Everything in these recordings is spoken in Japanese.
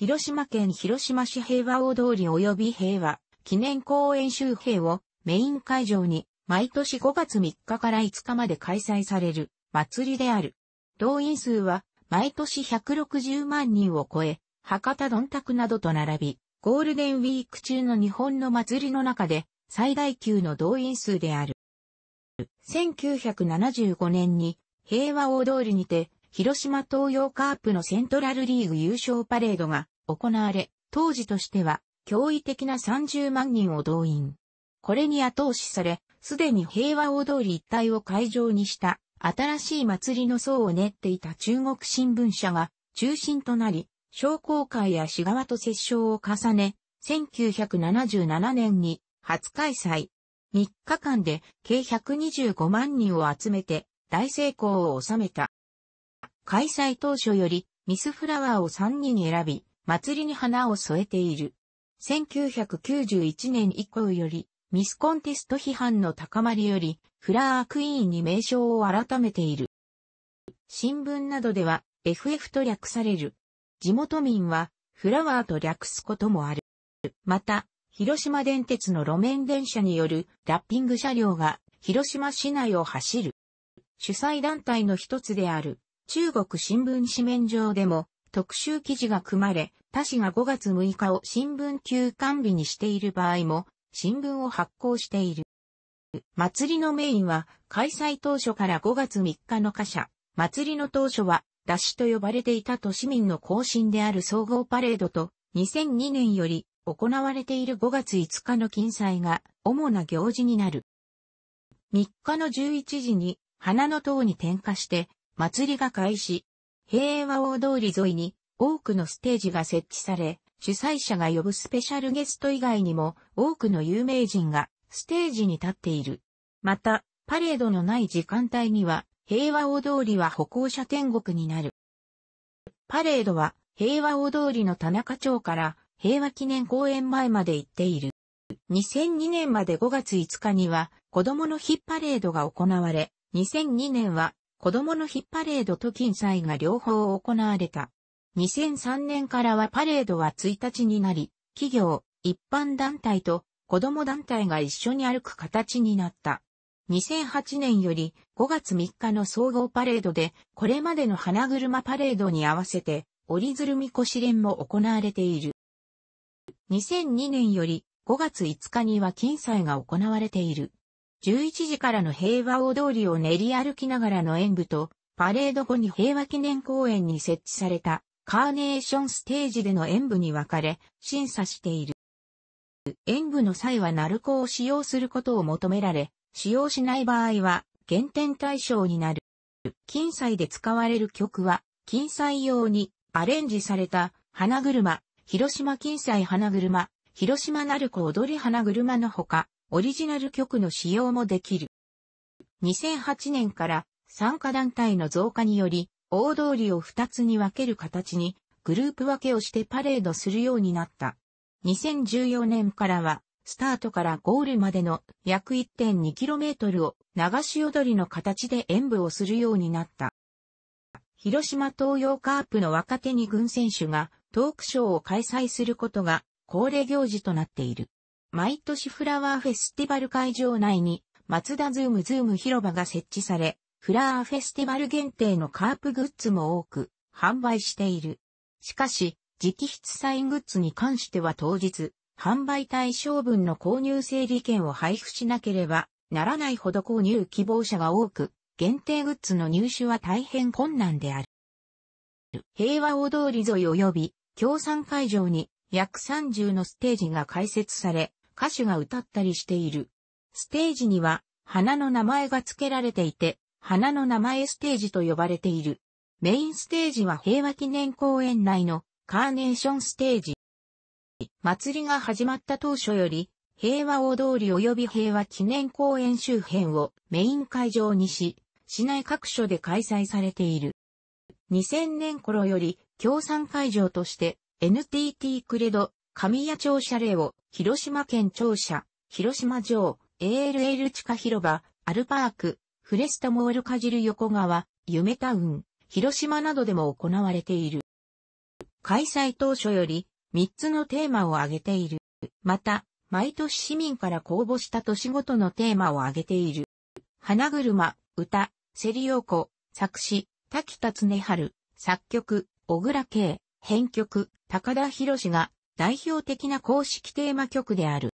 広島県広島市平和大通り及び平和記念公園周辺をメイン会場に毎年5月3日から5日まで開催される祭りである。動員数は毎年160万人を超え、博多どんたくなどと並び、ゴールデンウィーク中の日本の祭りの中で最大級の動員数である。1975年に平和大通りにて広島東洋カープのセントラルリーグ優勝パレードが行われ、当時としては驚異的な30万人を動員。これに後押しされ、すでに平和大通り一帯を会場にした新しい祭りの層を練っていた中国新聞社が中心となり、商工会や市側と折衝を重ね、1977年に初開催。3日間で計125万人を集めて大成功を収めた。開催当初よりミスフラワーを3人選び、祭りに花を添えている。1991年以降より、ミスコンテスト批判の高まりより、フラワークイーンに名称を改めている。新聞などでは、FF と略される。地元民は、フラワーと略すこともある。また、広島電鉄の路面電車によるラッピング車両が広島市内を走る。主催団体の一つである中国新聞紙面上でも特集記事が組まれ、他紙が5月6日を新聞休刊日にしている場合も、新聞を発行している。祭りのメインは、開催当初から5月3日の貨車、祭りの当初は、出しと呼ばれていた都市民の行進である総合パレードと、2002年より行われている5月5日の金祭が主な行事になる。3日の11時に花の塔に点火して祭りが開始。平和大通り沿いに多くのステージが設置され、主催者が呼ぶスペシャルゲスト以外にも多くの有名人がステージに立っている。また、パレードのない時間帯には、平和大通りは歩行者天国になる。パレードは平和大通りの田中町から平和記念公園前まで行っている。2002年まで5月5日には子供の日パレードが行われ、2002年は子供の日パレードと金祭が両方行われた。2003年からはパレードは1日になり、企業、一般団体と子供団体が一緒に歩く形になった。2008年より5月3日の総合パレードで、これまでの花車パレードに合わせて、折り鶴みこし連も行われている。2002年より5月5日には金祭が行われている。11時からの平和大通りを練り歩きながらの演舞と、パレード後に平和記念公園に設置されたカーネーションステージでの演舞に分かれ、審査している。演舞の際は鳴子を使用することを求められ、使用しない場合は減点対象になる。金祭で使われる曲は、金祭用にアレンジされた花車、広島金祭花車、広島鳴子踊り花車のほか、オリジナル曲の使用もできる。2008年から参加団体の増加により、大通りを2つに分ける形に、グループ分けをしてパレードするようになった。2014年からは、スタートからゴールまでの約 1.2km を流し踊りの形で演舞をするようになった。広島東洋カープの若手に軍選手がトークショーを開催することが恒例行事となっている。毎年フラワーフェスティバル会場内に、松田ズームズーム広場が設置され、フラワーフェスティバル限定のカープグッズも多く販売している。しかし、直筆サイングッズに関しては当日、販売対象分の購入整理券を配布しなければならないほど購入希望者が多く、限定グッズの入手は大変困難である。平和大通り沿い及び、協賛会場に約30のステージが開設され、歌手が歌ったりしている。ステージには花の名前が付けられていて、花の名前ステージと呼ばれている。メインステージは平和記念公園内のカーネーションステージ。祭りが始まった当初より、平和大通り及び平和記念公園周辺をメイン会場にし、市内各所で開催されている。2000年頃より共産会場として NTT クレド神谷庁舎令を、広島県庁舎、広島城、ALL 地下広場、アルパーク、フレスタモールかじる横川、夢タウン、広島などでも行われている。開催当初より3つのテーマを挙げている。また、毎年市民から公募した年ごとのテーマを挙げている。花車、歌、セリオコ、作詞、滝田恒春、作曲、小倉慶、編曲、高田博が代表的な公式テーマ曲である。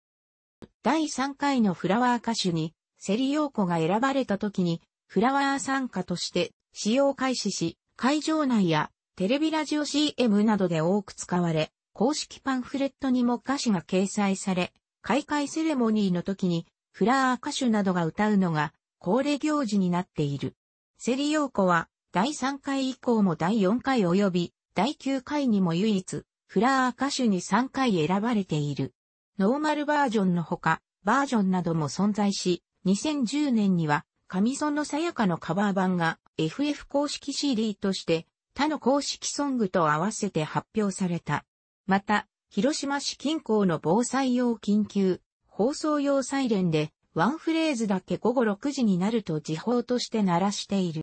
第3回のフラワー歌手に、セリヨーコが選ばれた時に、フラワー参加として使用開始し、会場内やテレビラジオ CM などで多く使われ、公式パンフレットにも歌詞が掲載され、開会セレモニーの時にフラワー歌手などが歌うのが恒例行事になっている。セリヨーコは第3回以降も第4回及び第9回にも唯一フラー歌手に3回選ばれている。ノーマルバージョンのほか、バージョンなども存在し、2010年には、上園さやかのカバー版が FF 公式 CD として他の公式ソングと合わせて発表された。また、広島市近郊の防災用緊急、放送用サイレンでワンフレーズだけ午後6時になると時報として鳴らしている。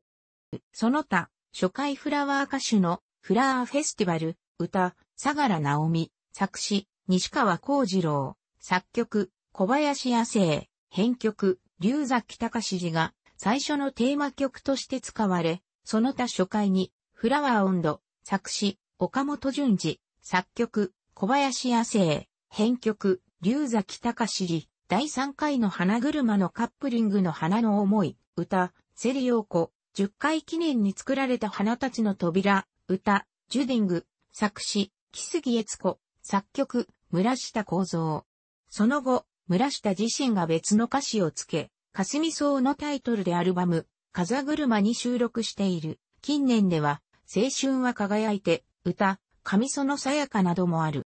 その他、初回フラワー歌手のフラワーフェスティバル、歌、相良直美、作詞、西川幸次郎、作曲、小林亜生、編曲、龍崎隆氏が最初のテーマ曲として使われ、その他初回に、フラワー温度、作詞、岡本淳二、作曲、小林亜生、編曲、龍崎隆氏、第3回の花車のカップリングの花の思い、歌、セリヨーコ、10回記念に作られた花たちの扉、歌、ジュディング、作詞、木杉悦子、作曲、村下幸三。その後、村下自身が別の歌詞をつけ、霞草のタイトルでアルバム、風車に収録している。近年では、青春は輝いて、歌、神園さやかなどもある。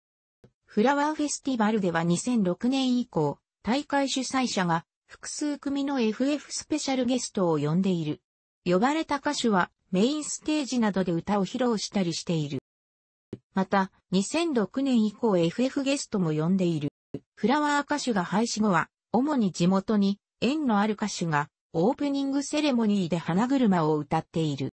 フラワーフェスティバルでは2006年以降、大会主催者が複数組の FF スペシャルゲストを呼んでいる。呼ばれた歌手はメインステージなどで歌を披露したりしている。また、2006年以降 FF ゲストも呼んでいる。フラワー歌手が廃止後は、主に地元に縁のある歌手がオープニングセレモニーで花車を歌っている。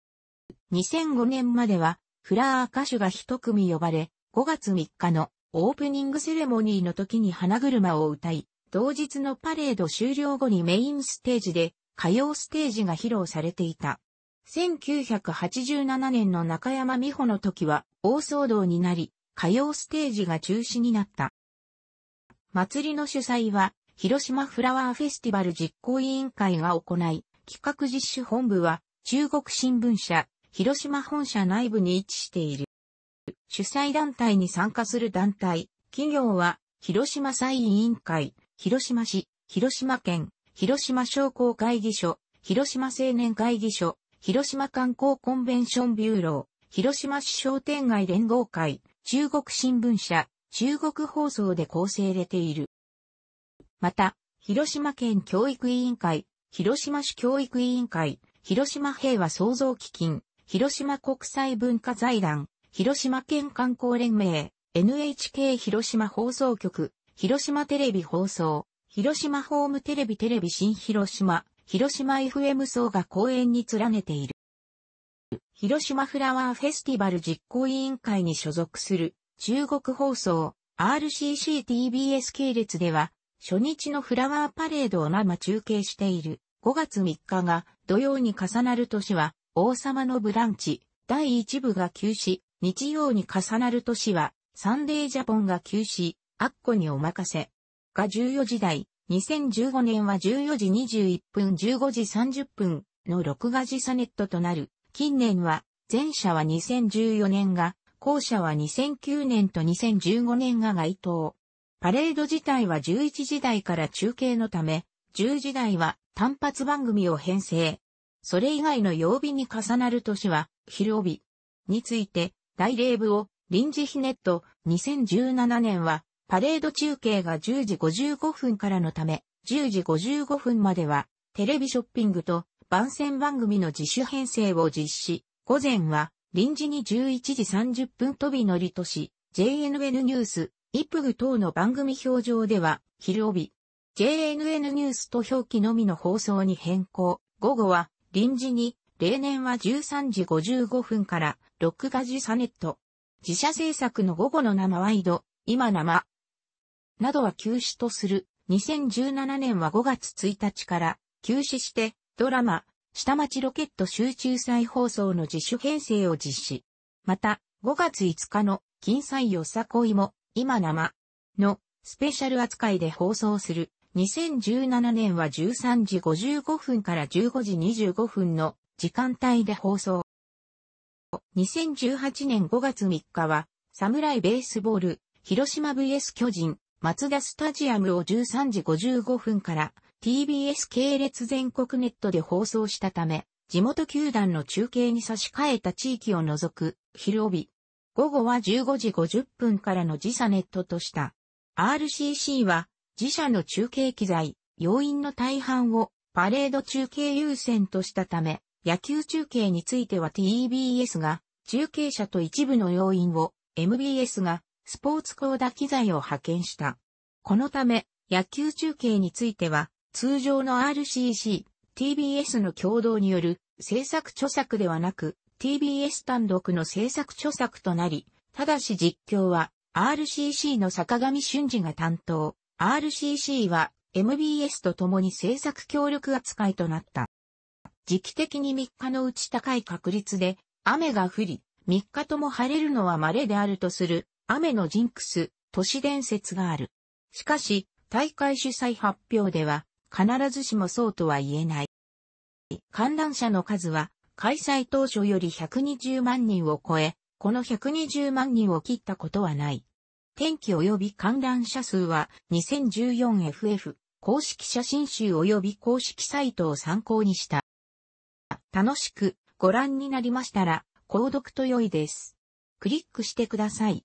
2005年までは、フラワー歌手が一組呼ばれ、5月3日のオープニングセレモニーの時に花車を歌い、同日のパレード終了後にメインステージで歌謡ステージが披露されていた。1987年の中山美穂の時は大騒動になり、歌謡ステージが中止になった。祭りの主催は、広島フラワーフェスティバル実行委員会が行い、企画実施本部は中国新聞社、広島本社内部に位置している。主催団体に参加する団体、企業は、広島祭委員会、広島市、広島県、広島商工会議所、広島青年会議所、広島観光コンベンションビューロー、広島市商店街連合会、中国新聞社、中国放送で構成れている。また、広島県教育委員会、広島市教育委員会、広島平和創造基金、広島国際文化財団、広島県観光連盟、NHK 広島放送局、広島テレビ放送、広島ホームテレビテレビ新広島、広島 FM 層が公園に連ねている。広島フラワーフェスティバル実行委員会に所属する中国放送 RCCTBS 系列では初日のフラワーパレードを生中継している5月3日が土曜に重なる年は王様のブランチ第1部が休止、日曜に重なる年はサンデージャポンが休止、アッコにお任せが14時台2015年は14時21分15時30分の録画時差ネットとなる。近年は、前者は2014年が、後者は2009年と2015年が該当。パレード自体は11時台から中継のため、10時台は単発番組を編成。それ以外の曜日に重なる年は、昼帯。について、大礼部を臨時ひねっと、2017年はパレード中継が10時55分からのため、10時55分までは、テレビショッピングと番宣番組の自主編成を実施、午前は、臨時に11時30分飛び乗りとし、JNN ニュース、イプグ等の番組表情では、昼帯、JNN ニュースと表記のみの放送に変更。午後は、臨時に、例年は13時55分から、録画時サネット。自社制作の午後の生ワイド、今生、などは休止とする。2017年は5月1日から休止してドラマ、下町ロケット集中再放送の自主編成を実施。また、5月5日の金彩よさこいも今生のスペシャル扱いで放送する。2017年は13時55分から15時25分の時間帯で放送。2018年5月3日は、サムライベースボール、広島 vs 巨人、マツダスタジアムを13時55分から TBS 系列全国ネットで放送したため、地元球団の中継に差し替えた地域を除く昼帯。午後は15時50分からの時差ネットとした。RCC は自社の中継機材、要因の大半をパレード中継優先としたため、野球中継については TBS が中継者と一部の要因を MBS がスポーツコーダ機材を派遣した。このため、野球中継については、通常の RCC、TBS の共同による制作著作ではなく、TBS 単独の制作著作となり、ただし実況は RCC の坂上俊二が担当、RCC は MBS と共に制作協力扱いとなった。時期的に3日のうち高い確率で雨が降り、3日とも晴れるのは稀であるとする雨のジンクス、都市伝説がある。しかし、大会主催発表では、必ずしもそうとは言えない。観覧者の数は、開催当初より120万人を超え、この120万人を切ったことはない。天気及び観覧者数は 2014FF 公式写真集及び公式サイトを参考にした。楽しくご覧になりましたら、購読と良いです。クリックしてください。